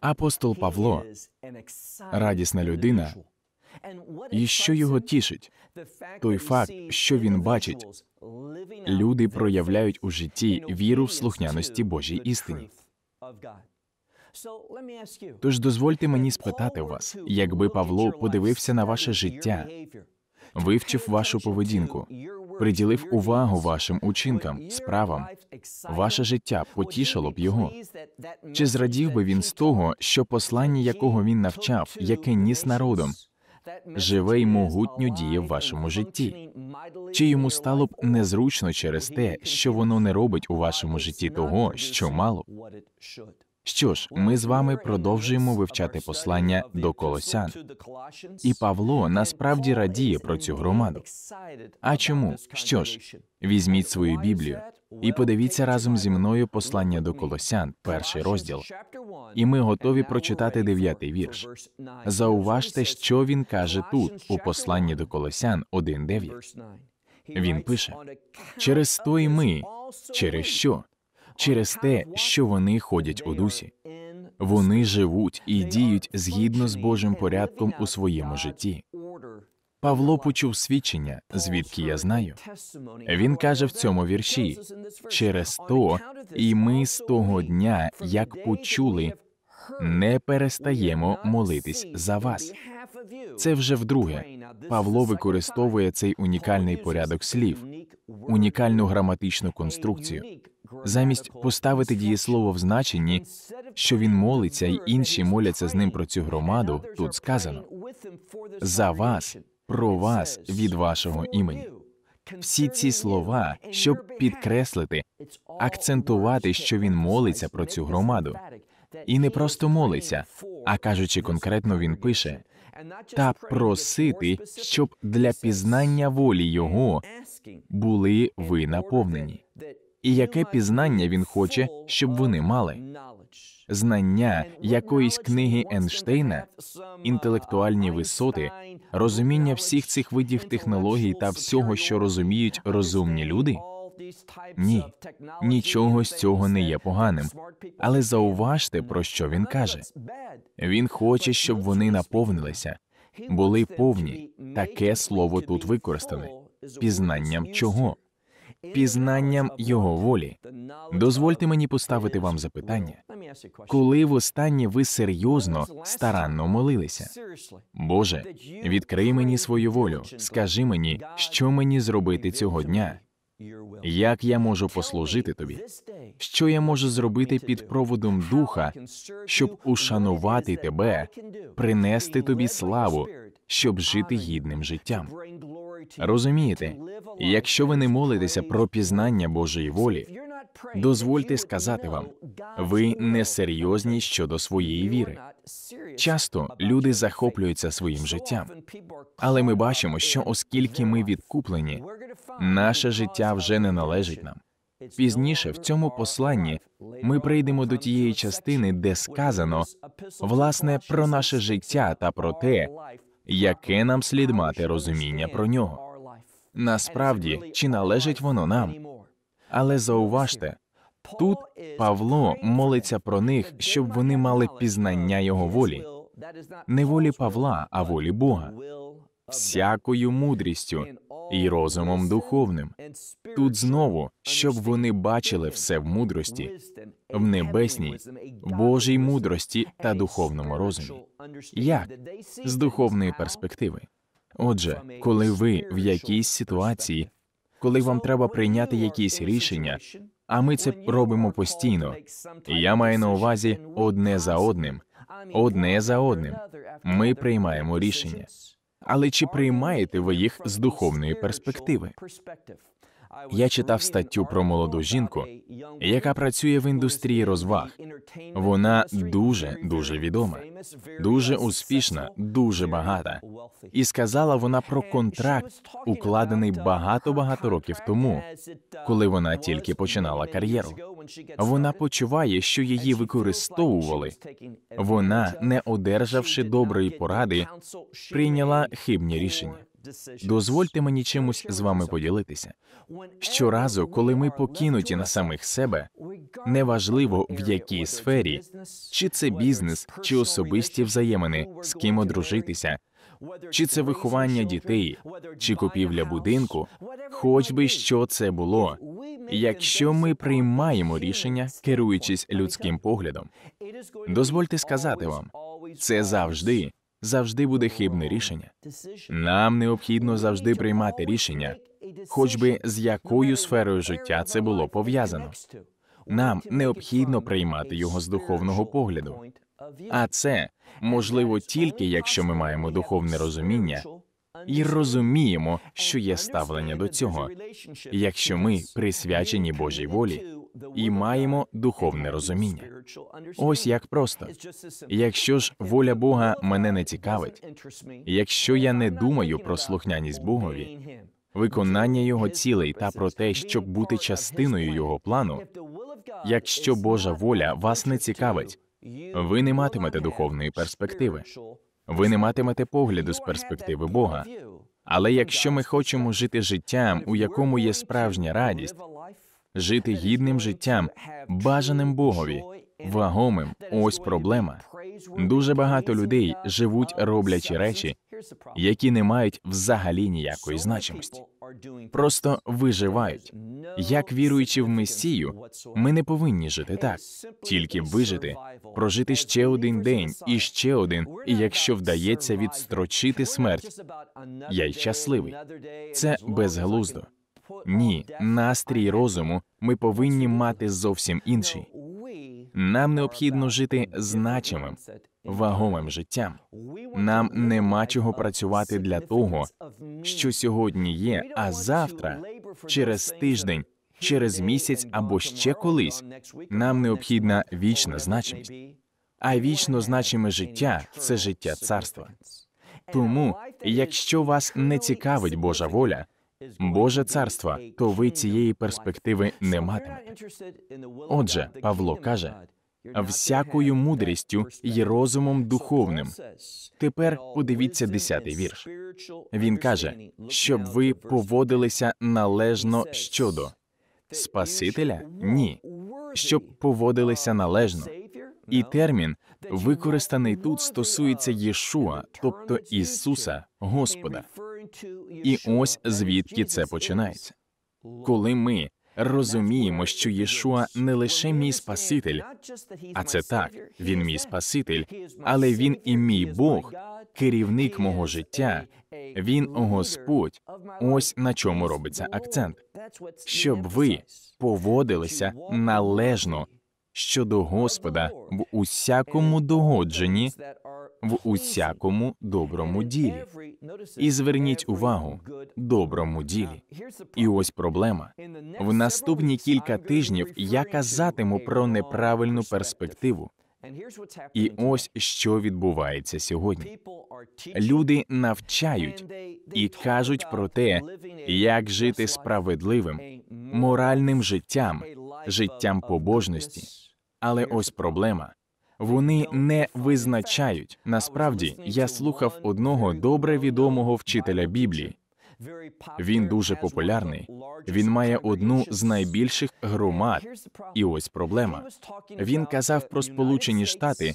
Апостол Павло радісна людина, і що його тішить, той факт, що він бачить, люди проявляють у житті віру в слухняності Божій істині. Тож дозвольте мені спитати вас, якби Павло подивився на ваше життя вивчив вашу поведінку, приділив увагу вашим учинкам, справам. Ваше життя потішило б його. Чи зрадів би він з того, що послання, якого він навчав, яке ніс народом? Живе й могутньо діє в вашому житті. Чи йому стало б незручно через те, що воно не робить у вашому житті того, що мало що ж, ми з вами продовжуємо вивчати послання до колосян. І Павло насправді радіє про цю громаду. А чому? Що ж, візьміть свою Біблію і подивіться разом зі мною послання до колосян, перший розділ. І ми готові прочитати дев'ятий вірш. Зауважте, що він каже тут, у посланні до колосян 1.9. Він пише через той ми, через що через те, що вони ходять у дусі. Вони живуть і діють згідно з Божим порядком у своєму житті. Павло почув свідчення, звідки я знаю. Він каже в цьому вірші через то, і ми з того дня, як почули, не перестаємо молитись за вас. Це вже вдруге. Павло використовує цей унікальний порядок слів, унікальну граматичну конструкцію замість поставити дієслово в значенні, що він молиться, й інші моляться з ним про цю громаду. Тут сказано за вас, про вас від вашого імені. Всі ці слова, щоб підкреслити, акцентувати, що він молиться про цю громаду, і не просто молиться, а кажучи конкретно, він пише та просити, щоб для пізнання волі його були ви наповнені і яке пізнання він хоче, щоб вони мали. Знання якоїсь книги Енштейна, інтелектуальні висоти, розуміння всіх цих видів технологій та всього, що розуміють розумні люди. Ні, нічого з цього не є поганим, але зауважте, про що він каже. Він хоче, щоб вони наповнилися, були повні. Таке слово тут використане пізнанням чого пізнанням Його волі. Дозвольте мені поставити вам запитання, коли востаннє ви серйозно старанно молилися? Боже, відкрий мені свою волю, скажи мені, що мені зробити цього дня. Як я можу послужити тобі? Що я можу зробити під проводом духа, щоб ушанувати тебе, принести тобі славу, щоб жити гідним життям? Розумієте, якщо ви не молитеся про пізнання Божої волі, дозвольте сказати вам, ви не серйозні щодо своєї віри. Часто люди захоплюються своїм життям, але ми бачимо, що оскільки ми відкуплені, наше життя вже не належить нам. Пізніше в цьому посланні ми прийдемо до тієї частини, де сказано власне про наше життя та про те, яке нам слід мати розуміння про нього. Насправді чи належить воно нам? Але зауважте, тут Павло молиться про них, щоб вони мали пізнання його волі, не волі Павла, а волі Бога, всякою мудрістю, і розумом духовним. Тут знову, щоб вони бачили все в мудрості, в небесній, Божій мудрості та духовному розумі. Як? З духовної перспективи. Отже, коли ви в якійсь ситуації, коли вам треба прийняти якісь рішення, а ми це робимо постійно, я маю на увазі одне за одним, одне за одним. Ми приймаємо рішення але чи приймаєте ви їх з духовної перспективи? Я читав статтю про молоду жінку, яка працює в індустрії розваг. Вона дуже дуже відома, дуже успішна, дуже багата. І сказала вона про контракт, укладений багато багато років тому, коли вона тільки починала кар'єру. Вона почуває, що її використовували. Вона, не одержавши доброї поради, прийняла хибні рішення. Дозвольте мені чимось з вами поділитися. Щоразу, коли ми покинуті на самих себе, неважливо в якій сфері, чи це бізнес, чи особисті взаємини, з ким одружитися, чи це виховання дітей, чи купівля будинку, хоч би що це було. Якщо ми приймаємо рішення, керуючись людським поглядом, дозвольте сказати вам, це завжди завжди буде хибне рішення. Нам необхідно завжди приймати рішення, хоч би з якою сферою життя це було пов'язано. Нам необхідно приймати його з духовного погляду. А це можливо тільки якщо ми маємо духовне розуміння і розуміємо, що є ставлення до цього, якщо ми присвячені Божій волі і маємо духовне розуміння. Ось як просто якщо ж воля Бога мене не цікавить, якщо я не думаю про слухняність Богові, виконання його цілей та про те, щоб бути частиною його плану, якщо Божа воля вас не цікавить, ви не матимете духовної перспективи. Ви не матимете погляду з перспективи Бога. Але якщо ми хочемо жити життям, у якому є справжня радість, жити гідним життям, бажаним Богові, вагомим. Ось проблема. Дуже багато людей живуть роблячи речі, які не мають взагалі ніякої значимості. Просто виживають. Як віруючи в месію, ми не повинні жити так, тільки вижити, прожити ще один день і ще один, і якщо вдається відстрочити смерть, я й щасливий. Це безглуздо. Ні, настрій розуму ми повинні мати зовсім інший. Нам необхідно жити значимим, вагомим життям. Нам нема чого працювати для того, що сьогодні є, а завтра, через тиждень, через місяць або ще колись нам необхідна вічна значимість. А вічно значиме життя це життя царства. Тому, якщо вас не цікавить Божа воля. Боже царство, то ви цієї перспективи не матимете. Отже, Павло каже всякою мудрістю і розумом духовним. Тепер подивіться десятий вірш. Він каже, щоб ви поводилися належно щодо Спасителя? Ні, щоб поводилися належно. І термін використаний тут стосується Єшуа, тобто Ісуса Господа. І ось звідки це починається. Коли ми розуміємо, що Єшуа не лише мій Спаситель, а це так, він мій Спаситель, але він і мій Бог, керівник мого життя, він Господь. Ось на чому робиться акцент, щоб ви поводилися належно щодо Господа в усякому догодженні в усякому доброму ділі. І зверніть увагу доброму ділі. І ось проблема. В наступні кілька тижнів я казатиму про неправильну перспективу. І ось що відбувається сьогодні. Люди навчають і кажуть про те, як жити справедливим, моральним життям, життям побожності. Але ось проблема. Вони не визначають. Насправді я слухав одного добре відомого вчителя Біблії. Він дуже популярний. Він має одну з найбільших громад. І ось проблема. Він казав про Сполучені Штати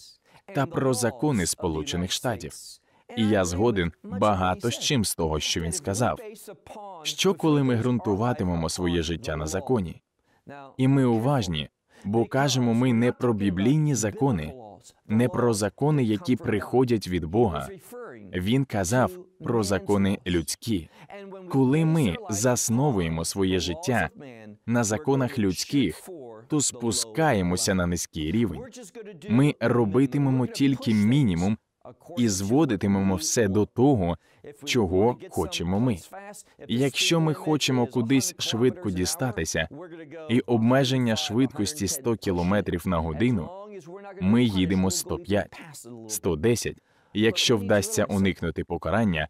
та про закони Сполучених Штатів. І я згоден багато з чим з того, що він сказав. Що коли ми ґрунтуватимемо своє життя на законі? І ми уважні бо кажемо ми не про біблійні закони, не про закони, які приходять від Бога. Він казав про закони людські. Коли ми засновуємо своє життя на законах людських, то спускаємося на низький рівень. Ми робитимемо тільки мінімум і зводитимемо все до того, чого хочемо ми. Якщо ми хочемо кудись швидко дістатися, і обмеження швидкості 100 км на годину, ми їдемо 105, 110, Якщо вдасться уникнути покарання,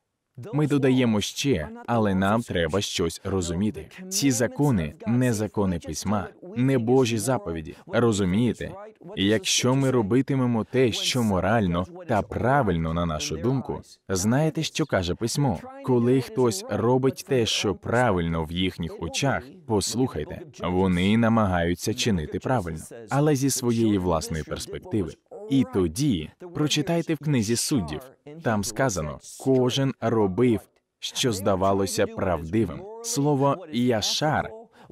ми додаємо ще, але нам треба щось розуміти. Ці закони не закони письма, не Божі заповіді. Розумієте? Якщо ми робитимемо те, що морально та правильно, на нашу думку, знаєте, що каже письмо? Коли хтось робить те, що правильно в їхніх очах, послухайте, вони намагаються чинити правильно, але зі своєї власної перспективи. І тоді прочитайте в книзі суддів. Там сказано, кожен робив, що здавалося правдивим. Слово яшар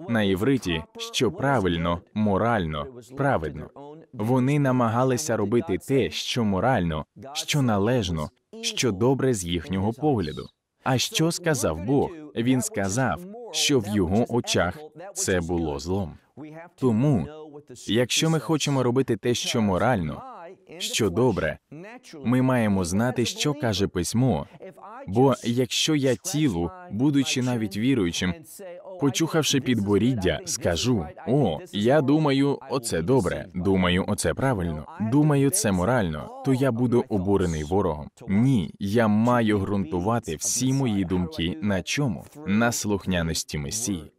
на івриті, що правильно, морально, праведно. Вони намагалися робити те, що морально, що належно, що добре з їхнього погляду. А що сказав Бог? Він сказав, що в його очах це було злом. Тому, якщо ми хочемо робити те, що морально що добре. Ми маємо знати, що каже письмо. Бо якщо я тілу, будучи навіть віруючим, почухавши підборіддя, скажу: о, я думаю, оце добре. Думаю, оце правильно. Думаю, це морально, то я буду обурений ворогом. Ні, я маю ґрунтувати всі мої думки на чому? На слухняності месії.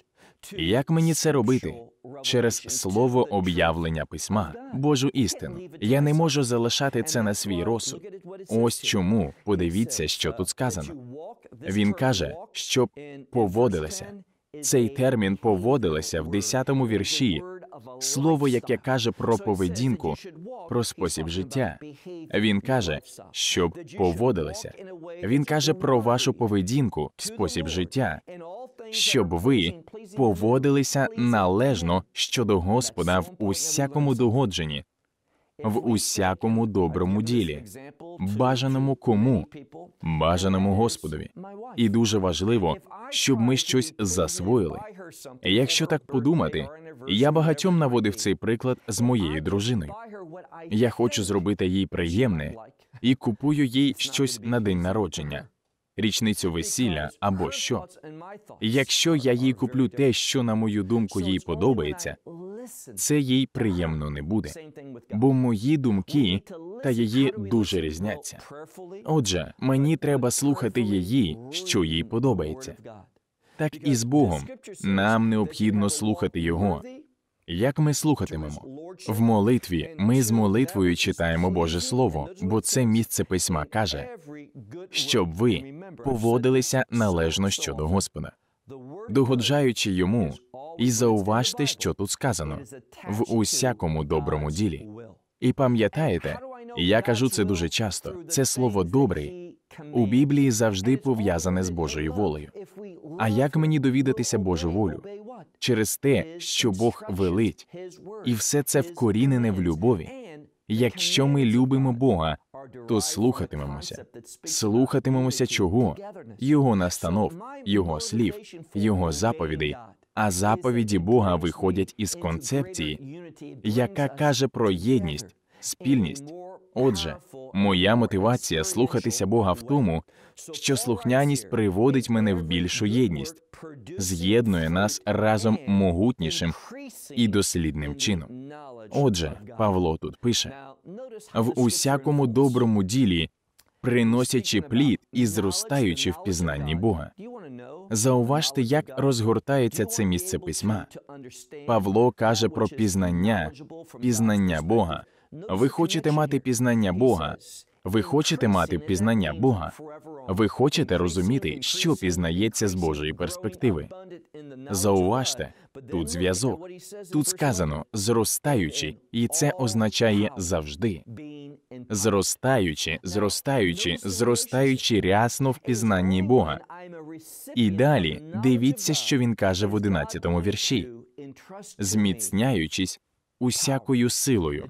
Як мені це робити? Через слово об'явлення письма, Божу істину. Я не можу залишати це на свій розсуд. Ось чому подивіться, що тут сказано. Він каже, щоб поводилися. Цей термін поводилися в 10-му вірші. Слово, яке каже про поведінку, про спосіб життя. Він каже, щоб поводилися. Він каже про вашу поведінку, спосіб життя щоб ви поводилися належно щодо Господа в усякому догодженні, в усякому доброму ділі, бажаному кому бажаному Господові. І дуже важливо, щоб ми щось засвоїли. Якщо так подумати, я багатьом наводив цей приклад з моєю дружиною. Я хочу зробити їй приємне і купую їй щось на день народження річницю весілля або що. Якщо я їй куплю те, що на мою думку їй подобається, це їй приємно не буде. Бо мої думки та її дуже різняться. Отже, мені треба слухати її, що їй подобається. Так і з Богом нам необхідно слухати його, як ми слухатимемо. В молитві ми з молитвою читаємо Боже Слово, бо це місце письма каже, щоб ви поводилися належно щодо Господа, догоджаючи йому, і зауважте, що тут сказано в усякому доброму ділі. І пам'ятаєте, я кажу це дуже часто. Це слово добрий у Біблії завжди пов'язане з Божою волею. А як мені довідатися Божу волю? через те, що Бог велить, і все це вкорінене в любові. Якщо ми любимо Бога, то слухатимемося, слухатимемося чого? Його настанов, його слів, його заповідей. А заповіді Бога виходять із концепції, яка каже про єдність, спільність, Отже, моя мотивація слухатися Бога в тому, що слухняність приводить мене в більшу єдність, з'єднує нас разом могутнішим і дослідним чином. Отже, Павло тут пише в усякому доброму ділі, приносячи плід і зростаючи в пізнанні Бога. Зауважте, як розгортається це місце письма. Павло каже про пізнання, пізнання Бога. Ви хочете мати пізнання Бога. Ви хочете мати пізнання Бога. Ви хочете розуміти, що пізнається з Божої перспективи. Зауважте, тут зв'язок. Тут сказано зростаючи, і це означає завжди. Зростаючи, зростаючи, зростаючи рясно в пізнанні Бога. І далі дивіться, що він каже в 11-му вірші. Зміцняючись усякою силою.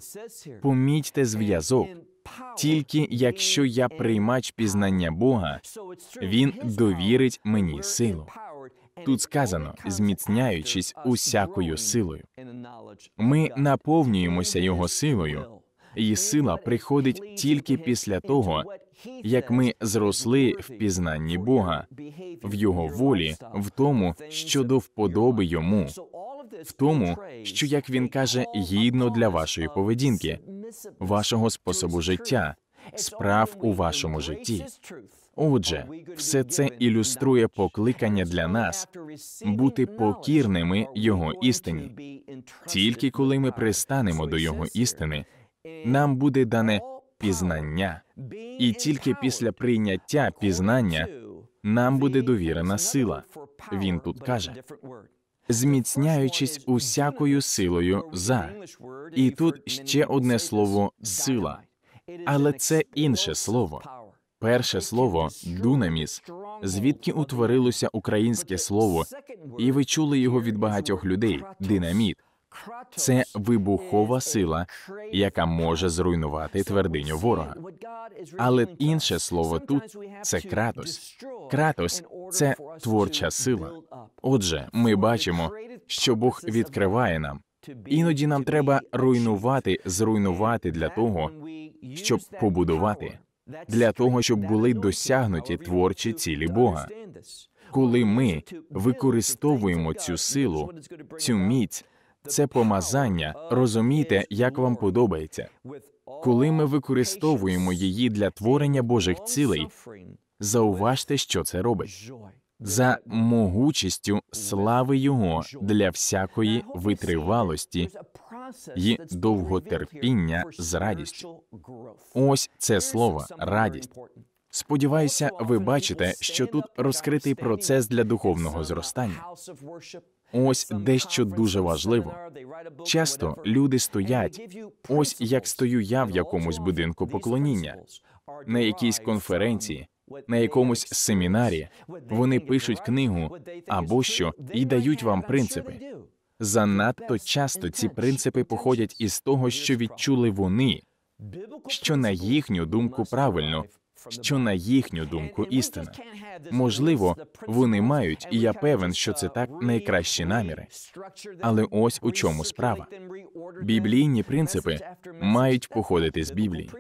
Помітьте зв'язок. Тільки якщо я приймач пізнання Бога, він довірить мені силу. Тут сказано, зміцняючись усякою силою. Ми наповнюємося його силою, і сила приходить тільки після того, як ми зросли в пізнанні Бога, в його волі, в тому, що до вподоби йому, в тому, що як він каже, гідно для вашої поведінки, вашого способу життя, справ у вашому житті. Отже, все це ілюструє покликання для нас бути покірними його істині. Тільки коли ми пристанемо до його істини, нам буде дане пізнання, і тільки після прийняття пізнання нам буде довірена сила. Він тут каже зміцняючись усякою силою за і тут ще одне слово сила, але це інше слово. Перше слово дунаміс, звідки утворилося українське слово, і ви чули його від багатьох людей динаміт. Це вибухова сила, яка може зруйнувати твердиню ворога. Але інше слово тут це кратос. Кратос це творча сила. Отже, ми бачимо, що Бог відкриває нам. Іноді нам треба руйнувати, зруйнувати для того, щоб побудувати, для того, щоб були досягнуті творчі цілі Бога. Коли ми використовуємо цю силу, цю міць це помазання, розумійте, як вам подобається. Коли ми використовуємо її для творення Божих цілей, зауважте, що це робить за могучістю слави Його для всякої витривалості і довготерпіння з радістю. Ось це слово радість. Сподіваюся, ви бачите, що тут розкритий процес для духовного зростання. Ось дещо дуже важливо. Часто люди стоять, ось як стою я в якомусь будинку поклоніння, на якійсь конференції, на якомусь семінарі. Вони пишуть книгу або що і дають вам принципи. Занадто часто ці принципи походять із того, що відчули вони, що на їхню думку правильно, що на їхню думку істина. Можливо, вони мають, і я певен, що це так найкращі наміри. Але ось у чому справа. Біблійні принципи мають походити з Біблії.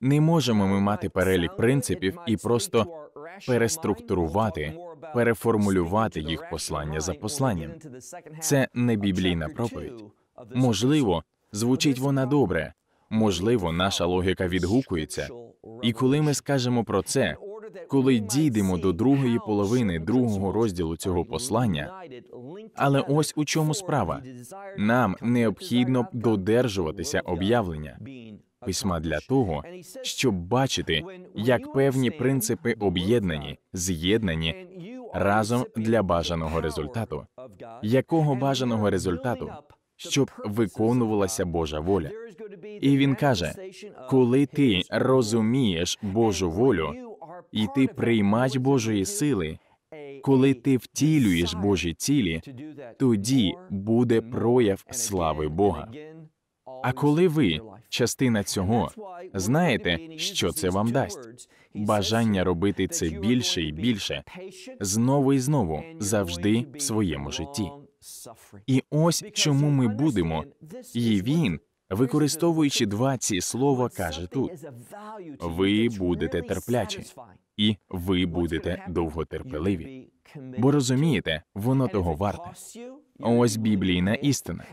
Не можемо ми мати перелік принципів і просто переструктурувати, переформулювати їх послання за посланням. Це не біблійна проповідь. Можливо, звучить вона добре. Можливо, наша логіка відгукується, і коли ми скажемо про це, коли дійдемо до другої половини другого розділу цього послання, але ось у чому справа нам необхідно додержуватися об'явлення письма для того, щоб бачити, як певні принципи об'єднані, з'єднані разом для бажаного результату, якого бажаного результату, щоб виконувалася Божа воля. І він каже: коли ти розумієш Божу волю і ти приймач Божої сили, коли ти втілюєш Божі цілі, тоді буде прояв слави Бога. А коли ви частина цього, знаєте, що це вам дасть? Бажання робити це більше і більше, знову і знову, завжди в своєму житті. І ось чому ми будемо, і він Використовуючи два ці слова, каже тут ви будете терплячі, і ви будете довготерпеливі. Бо розумієте, воно того варте. Ось біблійна істина.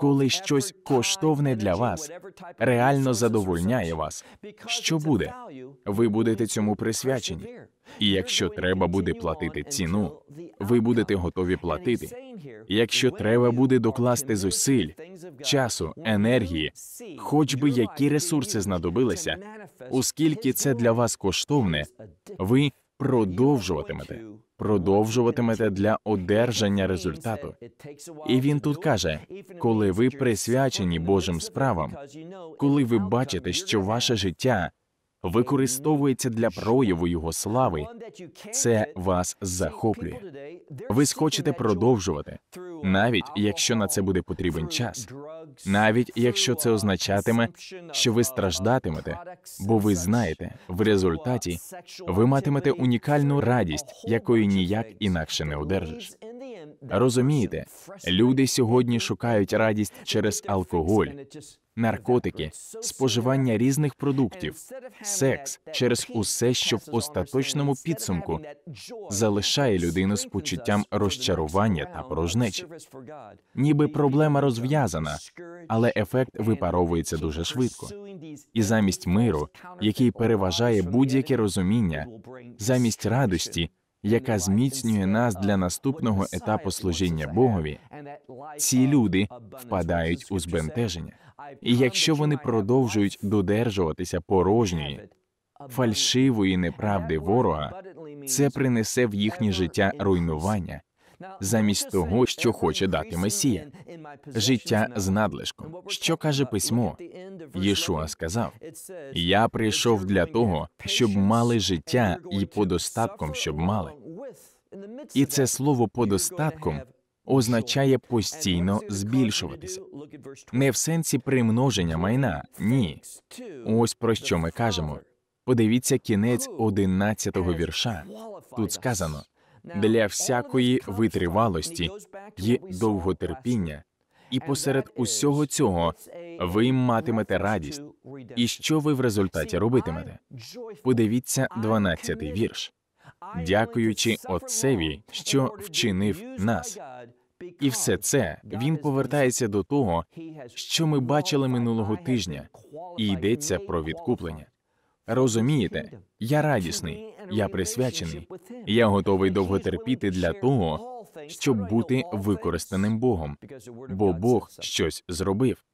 Коли щось коштовне для вас, реально задовольняє вас. Що буде? Ви будете цьому присвячені. І якщо треба буде платити ціну, ви будете готові платити. Якщо треба буде докласти зусиль, часу, енергії, хоч би які ресурси знадобилися, оскільки це для вас коштовне, ви продовжуватимете, продовжуватимете для одержання результату. І він тут каже: коли ви присвячені Божим справам, коли ви бачите, що ваше життя використовується для прояву його слави. Це вас захоплює. Ви схочете продовжувати, навіть якщо на це буде потрібен час, навіть якщо це означатиме, що ви страждатимете, бо ви знаєте, в результаті ви матимете унікальну радість, якої ніяк інакше не одержиш. Розумієте, люди сьогодні шукають радість через алкоголь, наркотики, споживання різних продуктів, секс через усе, що в остаточному підсумку залишає людину з почуттям розчарування та порожнечі. Ніби проблема розв'язана, але ефект випаровується дуже швидко. І замість миру, який переважає будь-яке розуміння, замість радості яка зміцнює нас для наступного етапу служіння Богові, ці люди впадають у збентеження, і якщо вони продовжують додержуватися порожньої, фальшивої неправди ворога, це принесе в їхнє життя руйнування замість того, що хоче дати Месія, життя з надлишком. Що каже письмо? Єшуа сказав: Я прийшов для того, щоб мали життя і по достатком, щоб мали. І це слово подостатком Означає постійно збільшуватися. Не в сенсі примноження майна. Ні, ось про що ми кажемо. Подивіться кінець одинадцятого вірша. Тут сказано: для всякої витривалості і довготерпіння, і посеред усього цього ви матимете радість, і що ви в результаті робитимете? Подивіться 12-й вірш, дякуючи Отцеві, що вчинив нас. І все це він повертається до того, що ми бачили минулого тижня, і йдеться про відкуплення. Розумієте, я радісний, я присвячений, я готовий довго терпіти для того, щоб бути використаним Богом. Бо Бог щось зробив.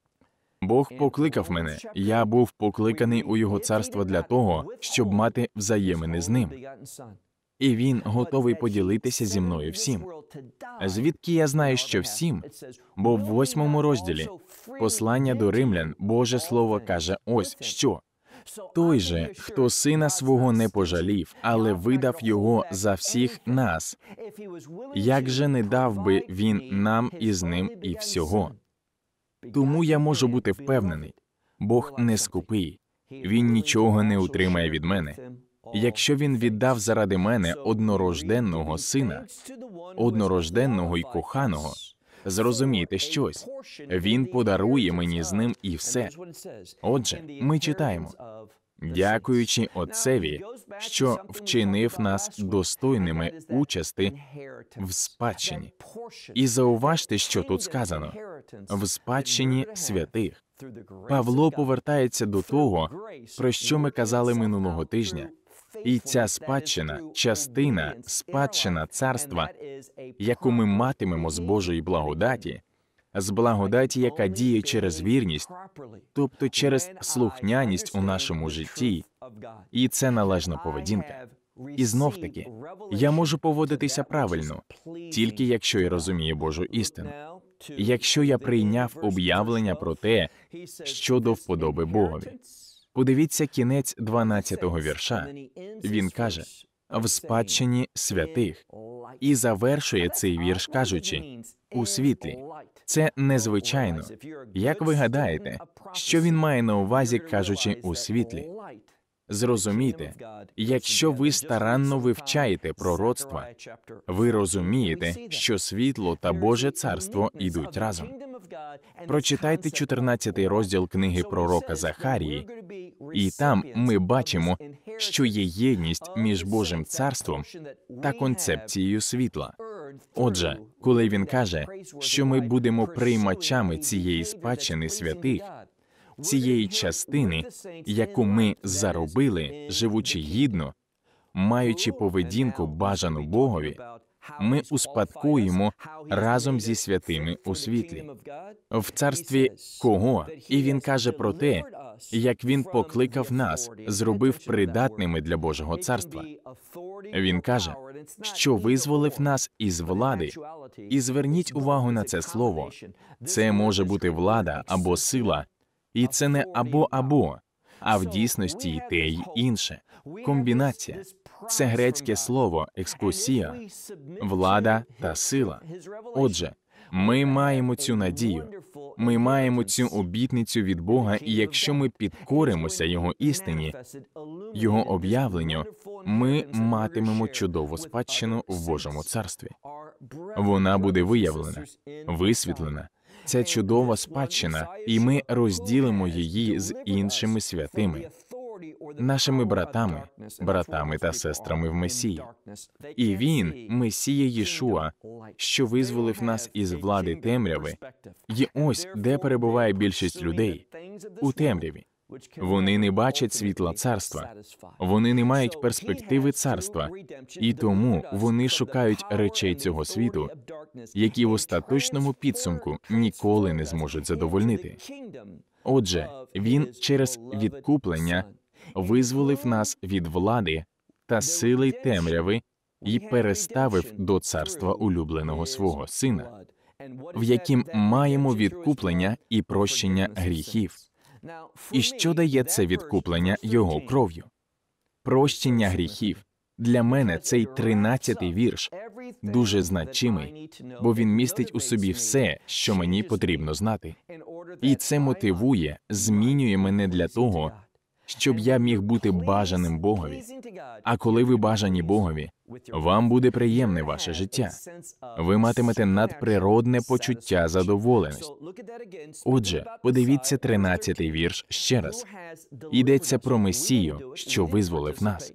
Бог покликав мене. Я був покликаний у його царство для того, щоб мати взаємини з ним. І він готовий поділитися зі мною всім. Звідки я знаю, що всім? Бо в восьмому розділі послання до римлян Боже Слово каже: ось що той же, хто сина свого не пожалів, але видав його за всіх нас, як же не дав би він нам із ним і всього? Тому я можу бути впевнений, Бог не скупий, він нічого не утримає від мене. Якщо він віддав заради мене однорожденного сина, однорожденного й коханого зрозуміти щось. Він подарує мені з ним і все. Отже, ми читаємо. Дякуючи Отцеві, що вчинив нас достойними участи в спадщині. І зауважте, що тут сказано в спадщині святих. Павло повертається до того, про що ми казали минулого тижня. І ця спадщина частина спадщина царства, яку ми матимемо з Божої благодаті, з благодаті, яка діє через вірність, тобто через слухняність у нашому житті, і це належна поведінка. І знов таки я можу поводитися правильно, тільки якщо я розумію Божу істину. Якщо я прийняв об'явлення про те, що до вподоби Богові. Подивіться кінець 12-го вірша. Він каже в спадщині святих і завершує цей вірш, кажучи у світлі. Це незвичайно. Як ви гадаєте, що він має на увазі, кажучи у світлі? Зрозумійте, якщо ви старанно вивчаєте пророцтва, ви розумієте, що світло та Боже царство йдуть разом. Прочитайте 14 розділ книги пророка Захарії, і там ми бачимо, що є єдність між Божим царством та концепцією світла. Отже, коли він каже, що ми будемо приймачами цієї спадщини святих, цієї частини, яку ми заробили, живучи гідно, маючи поведінку бажану Богові, ми успадкуємо разом зі святими у світлі. В царстві кого? І він каже про те, як він покликав нас, зробив придатними для Божого царства. Він каже, що визволив нас із влади, і зверніть увагу на це слово. Це може бути влада або сила, і це не або, або, а в дійсності й те, й інше. Комбінація це грецьке слово, екскусія, влада та сила. Отже, ми маємо цю надію, ми маємо цю обітницю від Бога, і якщо ми підкоримося Його істині, Його об'явленню, ми матимемо чудову спадщину в Божому царстві. Вона буде виявлена, висвітлена. Це чудова спадщина, і ми розділимо її з іншими святими, нашими братами, братами та сестрами в Месії. І він, Месія Єшуа, що визволив нас із влади темряви. І ось де перебуває більшість людей у темряві. Вони не бачать світла царства, вони не мають перспективи царства, і тому вони шукають речей цього світу, які в остаточному підсумку ніколи не зможуть задовольнити. Отже, він через відкуплення визволив нас від влади та сили темряви і переставив до царства улюбленого свого сина, в яким маємо відкуплення і прощення гріхів. І що дає це відкуплення його кров'ю? Прощення гріхів для мене цей тринадцятий вірш дуже значимий, бо він містить у собі все, що мені потрібно знати. І це мотивує, змінює мене для того, щоб я міг бути бажаним Богові. А коли ви бажані Богові, вам буде приємне ваше життя. Ви матимете надприродне почуття задоволеності. Отже, подивіться 13 вірш ще раз. Йдеться про Месію, що визволив нас.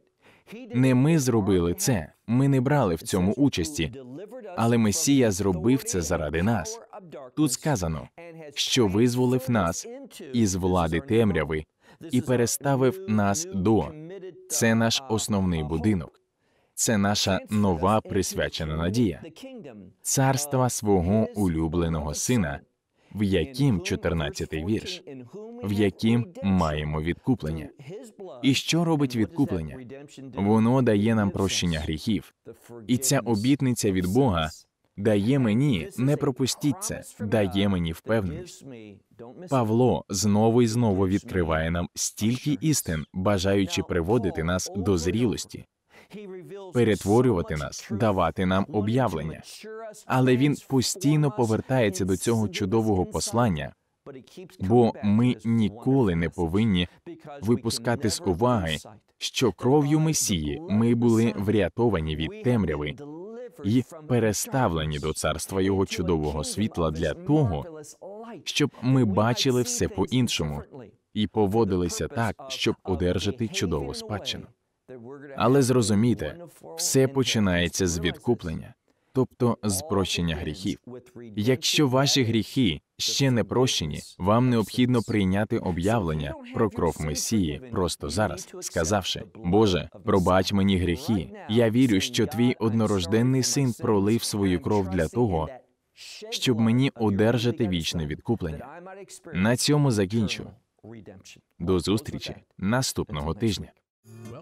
Не ми зробили це, ми не брали в цьому участі, але Месія зробив це заради нас. Тут сказано, що визволив нас із влади темряви і переставив нас до це наш основний будинок, це наша нова присвячена надія, царства свого улюбленого сина, в яким 14-й вірш, в яким маємо відкуплення. І що робить відкуплення? Воно дає нам прощення гріхів, і ця обітниця від Бога дає мені, не пропустіть це, дає мені впевненість. Павло знову і знову відкриває нам стільки істин, бажаючи приводити нас до зрілості, перетворювати нас, давати нам об'явлення. Але він постійно повертається до цього чудового послання. Бо ми ніколи не повинні випускати з уваги, що кров'ю Месії ми були врятовані від темряви і переставлені до царства його чудового світла для того, щоб ми бачили все по іншому і поводилися так, щоб одержати чудову спадщину. Але зрозумійте, все починається з відкуплення, тобто з прощення гріхів. Якщо ваші гріхи ще не прощені. Вам необхідно прийняти об'явлення про кров Месії просто зараз, сказавши: Боже, пробач мені гріхи. Я вірю, що твій однорожденний син пролив свою кров для того. Щоб мені одержати вічне відкуплення, на цьому закінчу. До зустрічі наступного тижня.